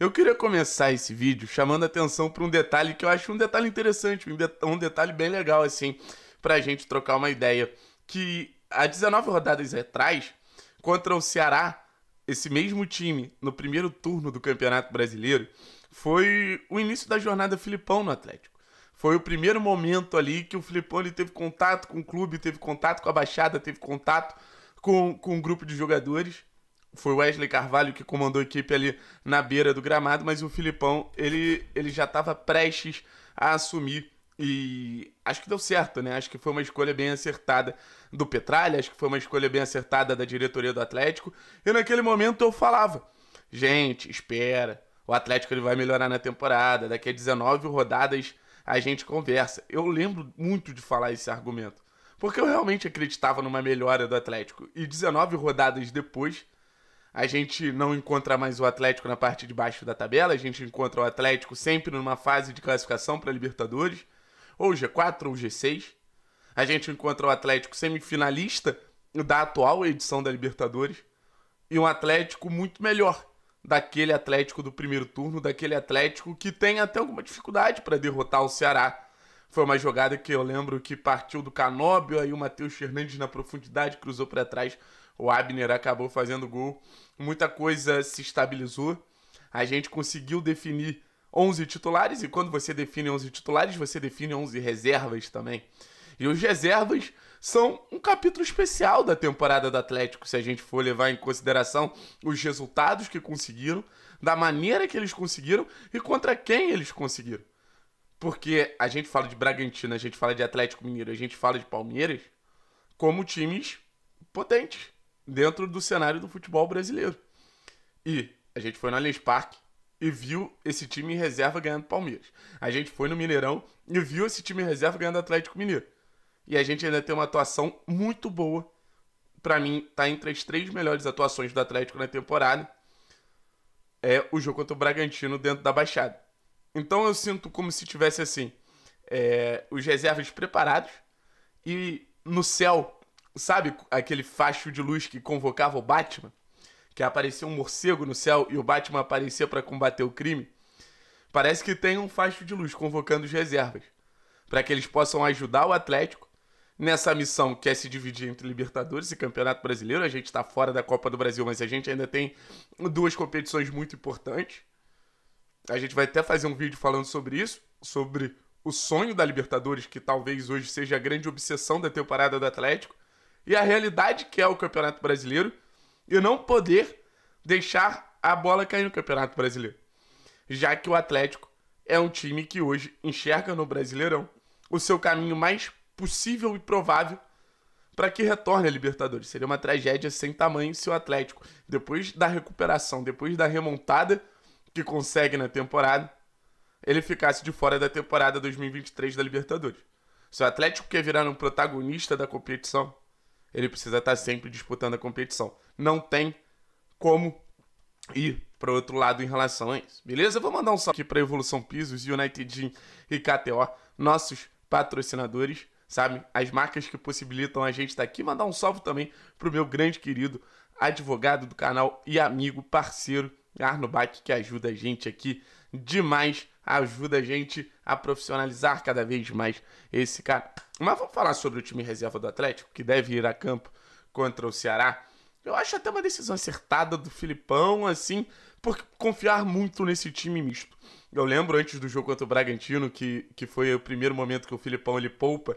Eu queria começar esse vídeo chamando a atenção para um detalhe que eu acho um detalhe interessante, um, detalhe bem legal, assim, para a gente trocar uma ideia. Que há 19 rodadas atrás, contra o Ceará, esse mesmo time, no primeiro turno do Campeonato Brasileiro, foi o início da jornada Filipão no Atlético. Foi o primeiro momento ali que o Filipão ele teve contato com o clube, teve contato com a Baixada, teve contato com, com um grupo de jogadores foi Wesley Carvalho que comandou a equipe ali na beira do gramado, mas o Filipão, ele, ele já estava prestes a assumir e acho que deu certo, né? Acho que foi uma escolha bem acertada do Petralha, acho que foi uma escolha bem acertada da diretoria do Atlético. E naquele momento eu falava: gente, espera, o Atlético ele vai melhorar na temporada, daqui a 19 rodadas a gente conversa. Eu lembro muito de falar esse argumento, porque eu realmente acreditava numa melhora do Atlético. E 19 rodadas depois a gente não encontra mais o Atlético na parte de baixo da tabela, a gente encontra o Atlético sempre numa fase de classificação para Libertadores, ou G4 ou G6. A gente encontra o Atlético semifinalista da atual edição da Libertadores e um Atlético muito melhor daquele Atlético do primeiro turno, daquele Atlético que tem até alguma dificuldade para derrotar o Ceará. Foi uma jogada que eu lembro que partiu do Canóbio, aí o Matheus Fernandes na profundidade cruzou para trás o Abner acabou fazendo gol. Muita coisa se estabilizou. A gente conseguiu definir 11 titulares, e quando você define 11 titulares, você define 11 reservas também. E os reservas são um capítulo especial da temporada do Atlético, se a gente for levar em consideração os resultados que conseguiram, da maneira que eles conseguiram e contra quem eles conseguiram. Porque a gente fala de Bragantino, a gente fala de Atlético Mineiro, a gente fala de Palmeiras como times potentes dentro do cenário do futebol brasileiro. E a gente foi no Allianz Parque e viu esse time em reserva ganhando Palmeiras. A gente foi no Mineirão e viu esse time em reserva ganhando Atlético Mineiro. E a gente ainda tem uma atuação muito boa. Para mim, tá entre as três melhores atuações do Atlético na temporada. É o jogo contra o Bragantino dentro da Baixada. Então eu sinto como se tivesse assim: é, os reservas preparados e no céu Sabe aquele facho de luz que convocava o Batman? Que aparecia um morcego no céu e o Batman aparecia para combater o crime? Parece que tem um facho de luz convocando os reservas, para que eles possam ajudar o Atlético nessa missão que é se dividir entre Libertadores e Campeonato Brasileiro. A gente está fora da Copa do Brasil, mas a gente ainda tem duas competições muito importantes. A gente vai até fazer um vídeo falando sobre isso, sobre o sonho da Libertadores, que talvez hoje seja a grande obsessão da temporada do Atlético e a realidade que é o Campeonato Brasileiro e não poder deixar a bola cair no Campeonato Brasileiro. Já que o Atlético é um time que hoje enxerga no Brasileirão o seu caminho mais possível e provável para que retorne a Libertadores. Seria uma tragédia sem tamanho se o Atlético, depois da recuperação, depois da remontada que consegue na temporada, ele ficasse de fora da temporada 2023 da Libertadores. Se o Atlético quer virar um protagonista da competição, ele precisa estar tá sempre disputando a competição. Não tem como ir para o outro lado em relação a isso. Beleza? vou mandar um salve aqui para Evolução Pisos, United Gym e KTO, nossos patrocinadores, sabe? As marcas que possibilitam a gente estar tá aqui. Mandar um salve também para o meu grande querido advogado do canal e amigo, parceiro Arnoback, que ajuda a gente aqui demais, ajuda a gente a profissionalizar cada vez mais esse cara. Mas vamos falar sobre o time reserva do Atlético, que deve ir a campo contra o Ceará. Eu acho até uma decisão acertada do Filipão, assim, por confiar muito nesse time misto. Eu lembro antes do jogo contra o Bragantino, que, que foi o primeiro momento que o Filipão ele poupa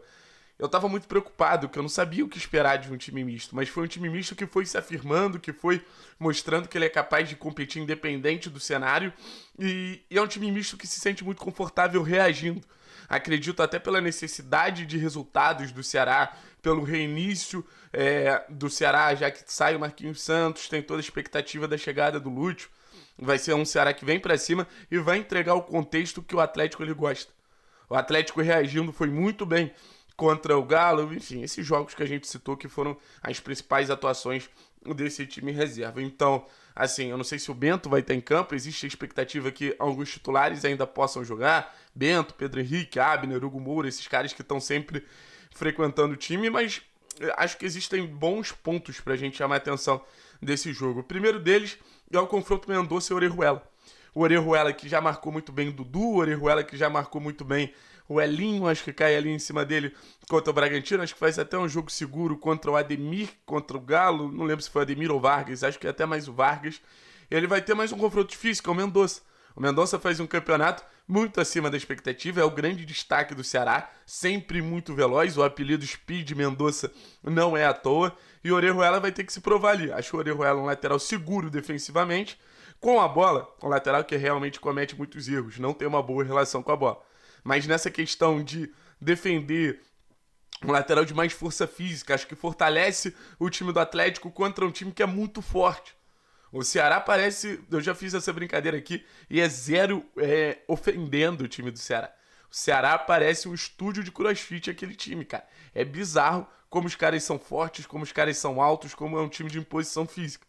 eu tava muito preocupado, que eu não sabia o que esperar de um time misto, mas foi um time misto que foi se afirmando, que foi mostrando que ele é capaz de competir independente do cenário, e, e é um time misto que se sente muito confortável reagindo. Acredito até pela necessidade de resultados do Ceará, pelo reinício é, do Ceará, já que sai o Marquinhos Santos, tem toda a expectativa da chegada do Lúcio. Vai ser um Ceará que vem para cima e vai entregar o contexto que o Atlético ele gosta. O Atlético reagindo foi muito bem contra o Galo, enfim, esses jogos que a gente citou que foram as principais atuações desse time reserva. Então, assim, eu não sei se o Bento vai estar em campo, existe a expectativa que alguns titulares ainda possam jogar, Bento, Pedro Henrique, Abner, Hugo Moura, esses caras que estão sempre frequentando o time, mas eh, acho que existem bons pontos para a gente chamar a atenção desse jogo. O primeiro deles é o confronto Mendonça e Orejuela. O Orejuela que já marcou muito bem o Dudu, o Orejuela que já marcou muito bem o Elinho, acho que cai ali em cima dele contra o Bragantino. Acho que faz até um jogo seguro contra o Ademir, contra o Galo. Não lembro se foi Ademir ou Vargas. Acho que é até mais o Vargas. Ele vai ter mais um confronto difícil, que é o Mendonça. O Mendonça faz um campeonato muito acima da expectativa, é o grande destaque do Ceará, sempre muito veloz, o apelido Speed Mendonça não é à toa, e o Orejuela vai ter que se provar ali. Acho o Orejuela é um lateral seguro defensivamente, com a bola, um lateral que realmente comete muitos erros, não tem uma boa relação com a bola. Mas nessa questão de defender um lateral de mais força física, acho que fortalece o time do Atlético contra um time que é muito forte. O Ceará parece. Eu já fiz essa brincadeira aqui e é zero é, ofendendo o time do Ceará. O Ceará parece um estúdio de crossfit aquele time, cara. É bizarro como os caras são fortes, como os caras são altos, como é um time de imposição física.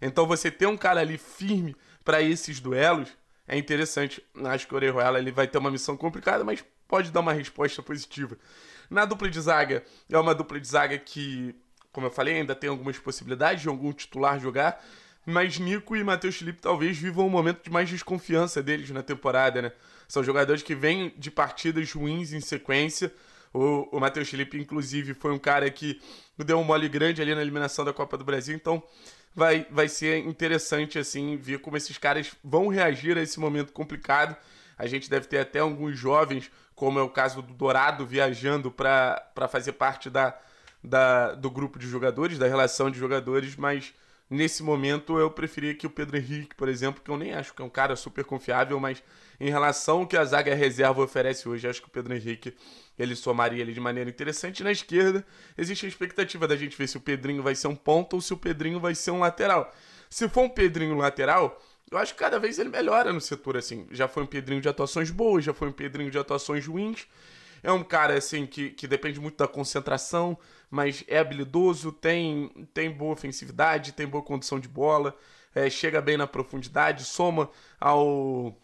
Então você ter um cara ali firme para esses duelos é interessante. Acho que o Orejuela ele vai ter uma missão complicada, mas pode dar uma resposta positiva. Na dupla de zaga, é uma dupla de zaga que, como eu falei, ainda tem algumas possibilidades de algum titular jogar, mas Nico e Matheus Felipe talvez vivam um momento de mais desconfiança deles na temporada, né? São jogadores que vêm de partidas ruins em sequência. O, o Matheus Felipe, inclusive, foi um cara que deu um mole grande ali na eliminação da Copa do Brasil, então vai, vai ser interessante, assim, ver como esses caras vão reagir a esse momento complicado. A gente deve ter até alguns jovens, como é o caso do Dourado, viajando para fazer parte da, da, do grupo de jogadores, da relação de jogadores, mas nesse momento eu preferia que o Pedro Henrique, por exemplo, que eu nem acho que é um cara super confiável, mas em relação ao que a zaga reserva oferece hoje, acho que o Pedro Henrique ele somaria ele de maneira interessante. Na esquerda, existe a expectativa da gente ver se o Pedrinho vai ser um ponta ou se o Pedrinho vai ser um lateral. Se for um Pedrinho lateral, eu acho que cada vez ele melhora no setor assim. Já foi um Pedrinho de atuações boas, já foi um Pedrinho de atuações ruins. É um cara, assim, que, que depende muito da concentração, mas é habilidoso, tem, tem boa ofensividade, tem boa condição de bola, é, chega bem na profundidade, soma ao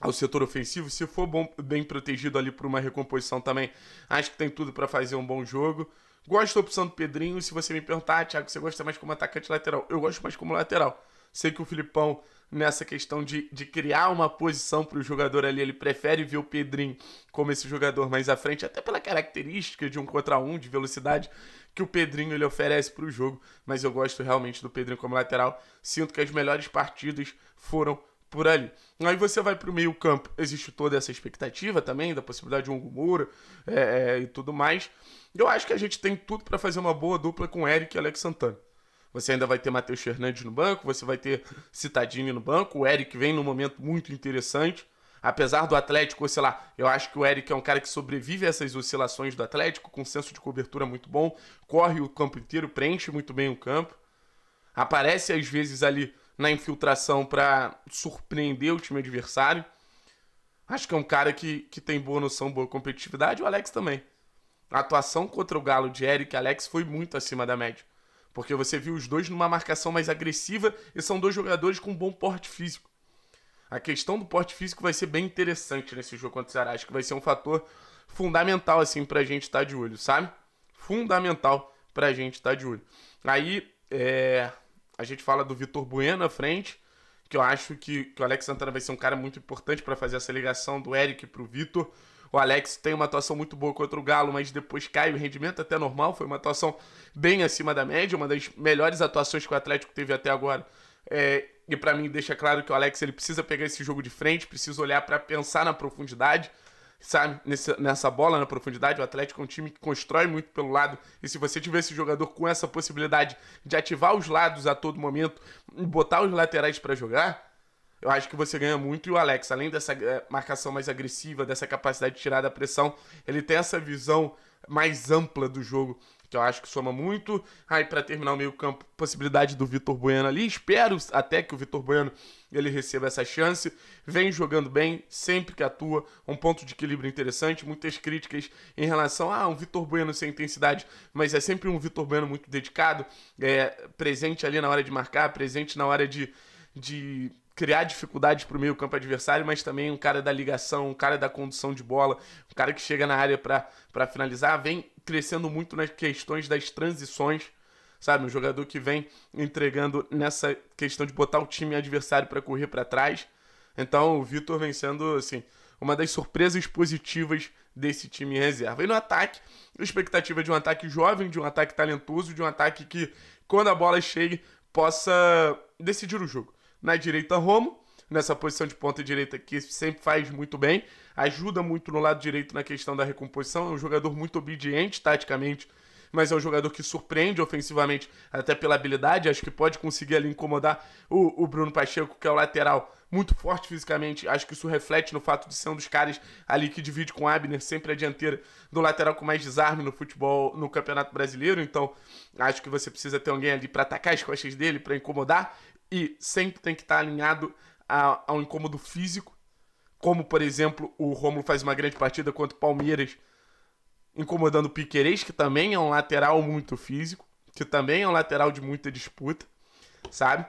ao setor ofensivo, se for bom, bem protegido ali por uma recomposição também, acho que tem tudo para fazer um bom jogo. Gosto da opção do Pedrinho, se você me perguntar, ah, Thiago, você gosta mais como atacante lateral? Eu gosto mais como lateral. Sei que o Filipão nessa questão de, de criar uma posição para o jogador ali. Ele prefere ver o Pedrinho como esse jogador mais à frente, até pela característica de um contra um, de velocidade que o Pedrinho ele oferece para o jogo. Mas eu gosto realmente do Pedrinho como lateral. Sinto que as melhores partidas foram por ali. Aí você vai para o meio campo, existe toda essa expectativa também, da possibilidade de um Moura é, é, e tudo mais. Eu acho que a gente tem tudo para fazer uma boa dupla com Eric e Alex Santana. Você ainda vai ter Matheus Fernandes no banco, você vai ter Citadini no banco. O Eric vem num momento muito interessante. Apesar do Atlético oscilar, eu acho que o Eric é um cara que sobrevive a essas oscilações do Atlético, com senso de cobertura muito bom, corre o campo inteiro, preenche muito bem o campo. Aparece às vezes ali na infiltração para surpreender o time adversário. Acho que é um cara que, que tem boa noção, boa competitividade. O Alex também. A atuação contra o Galo de Eric Alex foi muito acima da média. Porque você viu os dois numa marcação mais agressiva e são dois jogadores com bom porte físico. A questão do porte físico vai ser bem interessante nesse jogo contra o Ceará. Acho que vai ser um fator fundamental, assim, pra gente estar tá de olho, sabe? Fundamental pra gente estar tá de olho. Aí, é... a gente fala do Vitor Bueno à frente, que eu acho que, que o Alex Santana vai ser um cara muito importante para fazer essa ligação do Eric pro Vitor. O Alex tem uma atuação muito boa contra o Galo, mas depois cai o rendimento até normal. Foi uma atuação bem acima da média, uma das melhores atuações que o Atlético teve até agora. É, e para mim deixa claro que o Alex ele precisa pegar esse jogo de frente, precisa olhar para pensar na profundidade, sabe? Nessa, nessa bola na profundidade. O Atlético é um time que constrói muito pelo lado. E se você tiver esse jogador com essa possibilidade de ativar os lados a todo momento, botar os laterais para jogar, eu acho que você ganha muito. E o Alex, além dessa eh, marcação mais agressiva, dessa capacidade de tirar da pressão, ele tem essa visão mais ampla do jogo, que eu acho que soma muito. Aí, para terminar o meio-campo, possibilidade do Vitor Bueno ali. Espero até que o Vitor Bueno ele receba essa chance. Vem jogando bem, sempre que atua, um ponto de equilíbrio interessante. Muitas críticas em relação a ah, um Vitor Bueno sem intensidade, mas é sempre um Vitor Bueno muito dedicado, é, presente ali na hora de marcar, presente na hora de. de criar dificuldades para o meio campo adversário, mas também um cara da ligação, um cara da condução de bola, um cara que chega na área para finalizar, vem crescendo muito nas questões das transições, sabe? Um jogador que vem entregando nessa questão de botar o time adversário para correr para trás. Então o Vitor vem sendo, assim, uma das surpresas positivas desse time em reserva. E no ataque, a expectativa de um ataque jovem, de um ataque talentoso, de um ataque que, quando a bola chegue, possa decidir o jogo na direita Romo, nessa posição de ponta direita que sempre faz muito bem, ajuda muito no lado direito na questão da recomposição, é um jogador muito obediente taticamente, mas é um jogador que surpreende ofensivamente, até pela habilidade, acho que pode conseguir ali incomodar o, o Bruno Pacheco, que é o lateral muito forte fisicamente. Acho que isso reflete no fato de ser um dos caras ali que divide com Abner sempre a dianteira do lateral com mais desarme no futebol no Campeonato Brasileiro. Então, acho que você precisa ter alguém ali para atacar as costas dele, para incomodar e sempre tem que estar tá alinhado a, ao incômodo físico, como por exemplo o Romulo faz uma grande partida contra o Palmeiras, incomodando o Piquerez, que também é um lateral muito físico, que também é um lateral de muita disputa, sabe?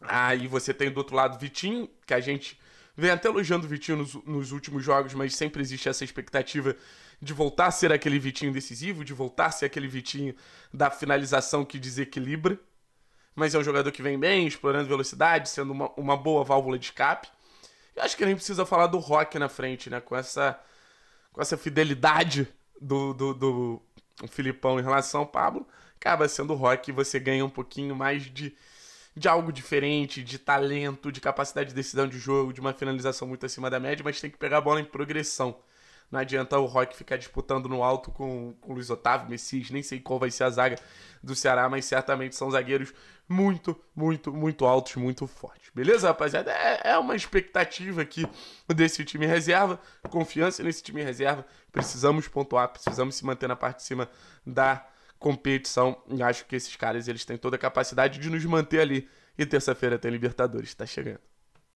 Aí você tem do outro lado Vitinho, que a gente vem até elogiando o Vitinho nos, nos, últimos jogos, mas sempre existe essa expectativa de voltar a ser aquele Vitinho decisivo, de voltar a ser aquele Vitinho da finalização que desequilibra, mas é um jogador que vem bem, explorando velocidade, sendo uma, uma boa válvula de escape. Eu acho que nem precisa falar do Rock na frente, né? Com essa, com essa fidelidade do, do, do Filipão em relação ao Pablo, acaba sendo o Rock e você ganha um pouquinho mais de, de algo diferente, de talento, de capacidade de decisão de jogo, de uma finalização muito acima da média, mas tem que pegar a bola em progressão. Não adianta o Rock ficar disputando no alto com, com o Luiz Otávio, Messias, nem sei qual vai ser a zaga do Ceará, mas certamente são zagueiros muito, muito, muito altos, muito fortes. Beleza, rapaziada? É, é uma expectativa aqui desse time reserva, confiança nesse time reserva. Precisamos pontuar, precisamos se manter na parte de cima da competição. Acho que esses caras eles têm toda a capacidade de nos manter ali. E terça-feira tem Libertadores, está chegando.